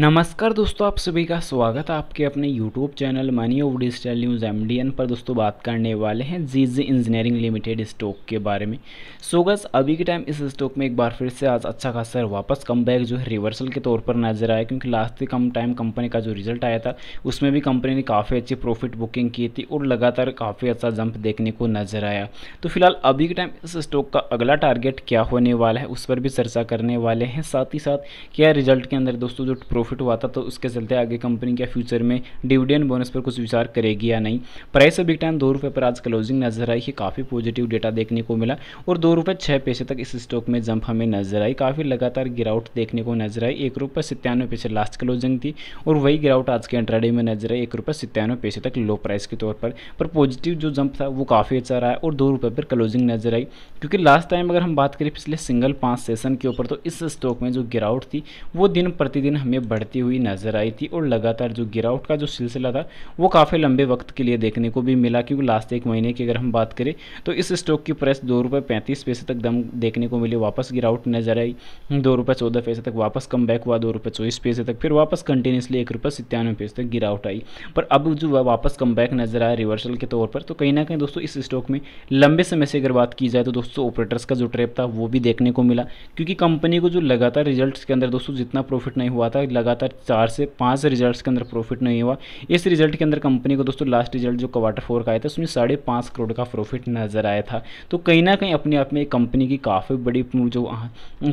नमस्कार दोस्तों आप सभी का स्वागत है आपके अपने YouTube channel money of digital news M पर दोस्तों बात करने वाले हैं G G engineering limited stock के बारे में सो गस अभी के टाइम इस स्टॉक में एक बार फिर से आज अच्छा खासा वापस कम बैक जो है रिवर्सल के तौर पर नजर आया क्योंकि लास्ट कम टाइम कंपनी का जो रिजल्ट आया था उसमें भी कंपनी ने काफ़ी अच्छी प्रॉफिट बुकिंग की थी और लगातार काफ़ी अच्छा जंप देखने को नजर आया तो फिलहाल अभी के टाइम इस स्टॉक का अगला टारगेट क्या होने वाला है उस पर भी चर्चा करने वाले हैं साथ ही साथ क्या रिजल्ट के अंदर दोस्तों जो प्रॉफिट प्रॉफिट हुआ था तो उसके चलते आगे कंपनी क्या फ्यूचर में डिविडेंड बोनस पर कुछ विचार करेगी या नहीं प्राइस अभी टाइम दो रुपये पर आज क्लोजिंग नजर आई कि काफ़ी पॉजिटिव डेटा देखने को मिला और दो रुपये छः पैसे तक इस स्टॉक में जंप हमें नजर आई काफ़ी लगातार गिरावट देखने को नजर आई एक रुपये सत्तानवे पैसे लास्ट क्लोजिंग थी और वही गिरावट आज के इंट्राडे में नजर आई एक रुपये सत्तानवे पैसे तक लो प्राइस के तौर पर पर पॉजिटिव जो जंप था वो काफ़ी अच्छा रहा है और दो रुपये पर क्लोजिंग नजर आई क्योंकि लास्ट टाइम अगर हम बात करें पिछले सिंगल पाँच सेशन के ऊपर तो इस स्टॉक में जो गिरावट थी वो दिन प्रतिदिन हमें बढ़ती हुई नज़र आई थी और लगातार जो गिरावट का जो सिलसिला था वो काफ़ी लंबे वक्त के लिए देखने को भी मिला क्योंकि लास्ट एक महीने की अगर हम बात करें तो इस स्टॉक की प्राइस दो रुपये पैंतीस पैसे तक दम देखने को मिली वापस गिरावट नज़र आई दो रुपये चौदह पैसे तक वापस कम बैक हुआ दो रुपये चौबीस पैसे तक फिर वापस कंटिन्यूसली एक रुपये सत्तानवे पैसे तक गिरावट आई पर अब जो वापस कम बैक नज़र आया रिवर्सल के तौर पर तो कहीं ना कहीं दोस्तों इस स्टॉक में लंबे समय से अगर बात की जाए तो दोस्तों ऑपरेटर्स का जो ट्रेप था वो भी देखने को मिला क्योंकि कंपनी को जो लगातार रिजल्ट के अंदर दोस्तों जितना प्रॉफिट नहीं हुआ था लगातार चार से पाँच रिजल्ट के अंदर प्रॉफिट नहीं हुआ इस रिजल्ट के अंदर कंपनी को दोस्तों लास्ट रिजल्ट जो क्वार्टर फोर का आया था उसमें साढ़े पाँच करोड़ का प्रॉफिट नजर आया था तो कहीं ना कहीं अपने आप में कंपनी की काफ़ी बड़ी जो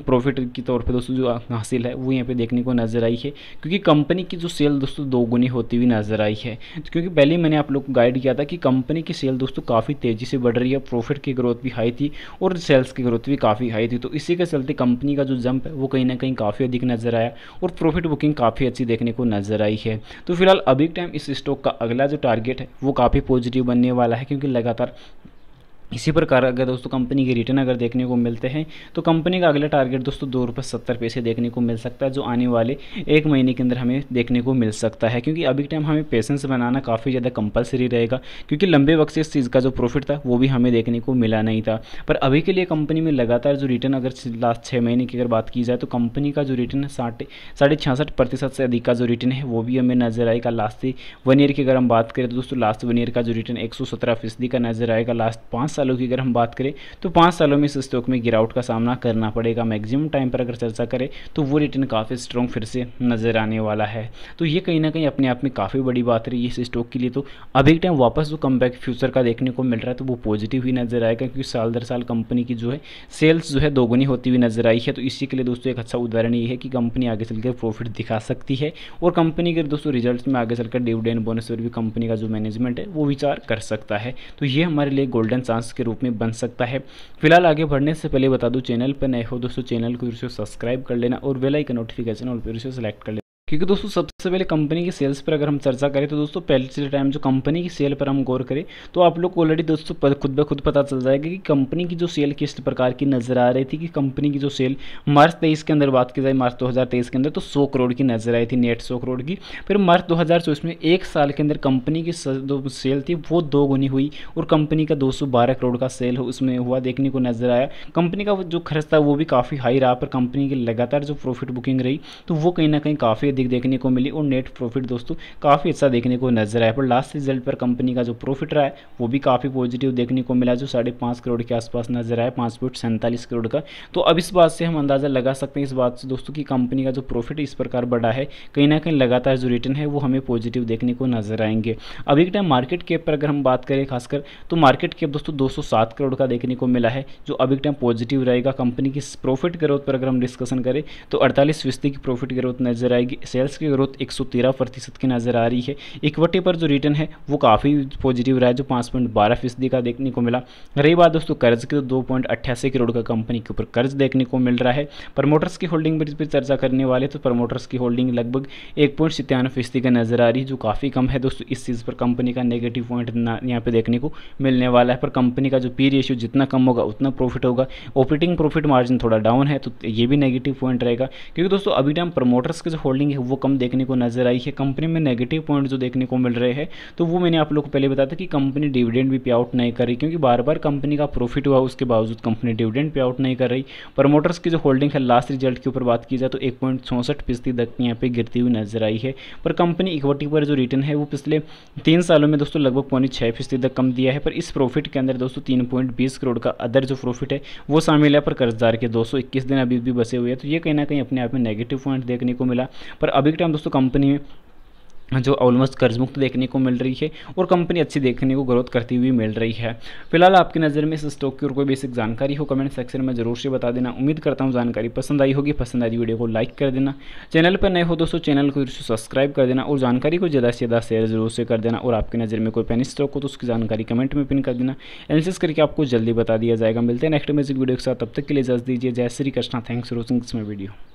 प्रॉफिट के तौर पर दोस्तों जो हासिल है वो यहाँ पर देखने को नजर आई है क्योंकि कंपनी की जो सेल दोस्तों दोगुनी होती हुई नजर आई है क्योंकि पहले ही मैंने आप लोग को गाइड किया था कि कंपनी की सेल दोस्तों काफ़ी तेज़ी से बढ़ रही है प्रॉफिट की ग्रोथ भी हाई थी और सेल्स की ग्रोथ भी काफ़ी हाई थी तो इसी के चलते कंपनी का जो जंप है वो कहीं ना कहीं काफ़ी अधिक नजर आया और प्रॉफिट बुकिंग काफ़ी अच्छी देखने को नज़र आई है तो फिलहाल अभी टाइम इस स्टॉक का अगला जो टारगेट है वो काफ़ी पॉजिटिव बनने वाला है क्योंकि लगातार इसी प्रकार अगर दोस्तों कंपनी के रिटर्न अगर देखने को मिलते हैं तो कंपनी का अगला टारगेट दोस्तों दो रुपये सत्तर पैसे देखने को मिल सकता है जो आने वाले एक महीने के अंदर हमें देखने को मिल सकता है क्योंकि अभी के टाइम हमें पेशेंस बनाना काफ़ी ज़्यादा कंपलसरी रहेगा क्योंकि लंबे वक्त से इस चीज़ का जो प्रॉफिट था वो भी हमें देखने को मिला नहीं था पर अभी के लिए कंपनी में लगातार जो रिटर्न अगर लास्ट छः महीने की अगर बात की जाए तो कंपनी का जो रिटर्न है साठ साढ़े छियासठ प्रतिशत से अधिक का जो रिटर्न है वो भी हमें नज़र आएगा लास्ट वन ईयर की अगर हम बात करें तो दोस्तों लास्ट वन ईयर का जो रिटर्न एक सौ सत्रह फीसदी का नज़र आएगा लास्ट पाँच साल सालों की अगर हम बात करें तो पाँच सालों में इस स्टॉक में गिरावट का सामना करना पड़ेगा मैक्सिमम टाइम पर अगर चर्चा करें तो वो रिटर्न काफ़ी स्ट्रॉन्ग फिर से नज़र आने वाला है तो ये कहीं ना कहीं अपने आप में काफ़ी बड़ी बात रही इस स्टॉक के लिए तो अभी टाइम वापस जो कम फ्यूचर का देखने को मिल रहा है तो वो पॉजिटिव ही नज़र आएगा क्योंकि साल दर साल कंपनी की जो है सेल्स जो है दोगुनी होती हुई नज़र आई है तो इसी के लिए दोस्तों एक अच्छा उदाहरण ये है कि कंपनी आगे चलकर प्रॉफिट दिखा सकती है और कंपनी के दोस्तों रिजल्ट में आगे चलकर डिविडेंड बोनस और भी कंपनी का जो मैनेजमेंट है वो विचार कर सकता है तो ये हमारे लिए गोल्डन चांस खास के रूप में बन सकता है फिलहाल आगे बढ़ने से पहले बता दूँ चैनल पर नए हो दोस्तों चैनल को सब्सक्राइब कर लेना और वेलाइकन नोटिफिकेशन और उसे सेलेक्ट कर लेना क्योंकि दोस्तों सब सबसे पहले कंपनी की सेल्स पर अगर हम चर्चा करें तो दोस्तों पहले टाइम जो कंपनी की सेल पर हम गौर करें तो आप लोग को ऑलरेडी दोस्तों खुद ब खुद पता चल जाएगा कि कंपनी की जो सेल किस प्रकार की नज़र आ रही थी कि कंपनी की जो सेल मार्च तेईस के अंदर बात की जाए मार्च दो के अंदर तो सौ करोड़ की नज़र आई थी नेट सौ करोड़ की फिर मार्च दो में एक साल के अंदर कंपनी की सेल थी वो दो गुनी हुई और कंपनी का दो करोड़ का सेल उसमें हुआ देखने को नज़र आया कंपनी का जो खर्च था वो भी काफ़ी हाई रहा पर कंपनी की लगातार जो प्रॉफिट बुकिंग रही तो वो कहीं ना कहीं काफ़ी अधिक देखने को मिली और नेट प्रॉफिट दोस्तों काफ़ी अच्छा देखने को नजर आया पर लास्ट रिजल्ट पर कंपनी का जो प्रॉफिट रहा है वो भी काफ़ी पॉजिटिव देखने को मिला जो साढ़े पाँच करोड़ के आसपास नजर आया पाँच पॉइंट सैंतालीस करोड़ का तो अब इस बात से हम अंदाज़ा लगा सकते हैं इस बात से दोस्तों की कंपनी का जो प्रॉफिट इस प्रकार बढ़ा है कहीं ना कहीं लगातार जो रिटर्न है वो हमें पॉजिटिव देखने को नजर आएंगे अब एक टाइम मार्केट कैप पर अगर हम बात करें खासकर तो मार्केट कैप दोस्तों सात करोड़ का देखने को मिला है जो अब एक टाइम पॉजिटिव रहेगा कंपनी की प्रॉफिट ग्रोथ पर अगर हम डिस्कशन करें तो अड़तालीस फीसदी की प्रॉफिट ग्रोथ नजर आएगी सेल्स की ग्रोथ 113 प्रतिशत की नज़र आ रही है इक्विटी पर जो रिटर्न है वो काफ़ी पॉजिटिव रहा है जो पाँच पॉइंट बारह फीसदी का देखने को मिला रही बात दोस्तों कर्ज की तो दो पॉइंट अट्ठासी करोड़ का कंपनी के ऊपर कर्ज देखने को मिल रहा है प्रमोटर्स की होल्डिंग पर भी चर्चा करने वाले तो प्रमोटर्स की होल्डिंग लगभग एक पॉइंट सितानवे फीसदी का नज़र आ रही है जो काफ़ी कम है दोस्तों इस चीज़ पर कंपनी का नेगेटिव पॉइंट यहाँ पे देखने को मिलने वाला है पर कंपनी का जो पी रेशियो जितना कम होगा उतना प्रॉफिट होगा ऑपरेटिंग प्रॉफिट मार्जिन थोड़ा डाउन है तो ये भी नेगेटिव पॉइंट रहेगा क्योंकि दोस्तों अभी टाइम प्रमोटर्स की जो होल्डिंग है वो कम देखने देखने को नजर आई है कंपनी में नेगेटिव पॉइंट जो देखने को मिल रहे हैं तो वो मैंने आप लोग को पहले बताया था कि कंपनी डिविडेंड भी पे आउट नहीं कर रही क्योंकि बार बार कंपनी का प्रॉफिट हुआ उसके बावजूद कंपनी डिविडेंड पे आउट नहीं कर रही प्रमोटर्स की जो होल्डिंग है लास्ट रिजल्ट के ऊपर बात की जाए तो एक पॉइंट चौंसठ फीसदी तक यहाँ पे गिरती हुई नजर आई है पर कंपनी इक्विटी पर जो रिटर्न है वो पिछले तीन सालों में दोस्तों लगभग पौने छः फीसदी तक कम दिया है पर इस प्रॉफिट के अंदर दोस्तों तीन पॉइंट बीस करोड़ का अदर जो प्रॉफिट है वो शामिल है पर कर्जदार के दो सौ इक्कीस दिन अभी भी बसे हुए हैं तो ये कहीं ना कहीं अपने आप में नेगेटिव पॉइंट देखने को मिला पर अभी के टाइम दोस्तों कंपनी में जो ऑलमोस्ट कर्ज मुक्त देखने को मिल रही है और कंपनी अच्छी देखने को ग्रोथ करती हुई मिल रही है फिलहाल आपकी नज़र में इस स्टॉक की और कोई बेसिक जानकारी हो कमेंट सेक्शन में जरूर से बता देना उम्मीद करता हूँ जानकारी पसंद आई होगी पसंद आई वीडियो को लाइक कर देना चैनल पर नए हो दोस्तों चैनल को सब्सक्राइब कर देना और जानकारी को ज़्यादा से ज़्यादा शेयर जरूर से कर देना और आपकी नज़र में कोई पैनी स्टॉक हो तो उसकी जानकारी कमेंट में पिन कर देना एनसेस करके आपको जल्दी बता दिया जाएगा मिलते हैं नेक्स्ट मेजिक वीडियो के साथ तब तक के लिए इजाज़ दीजिए जय Shri Krishna thanks for watching this video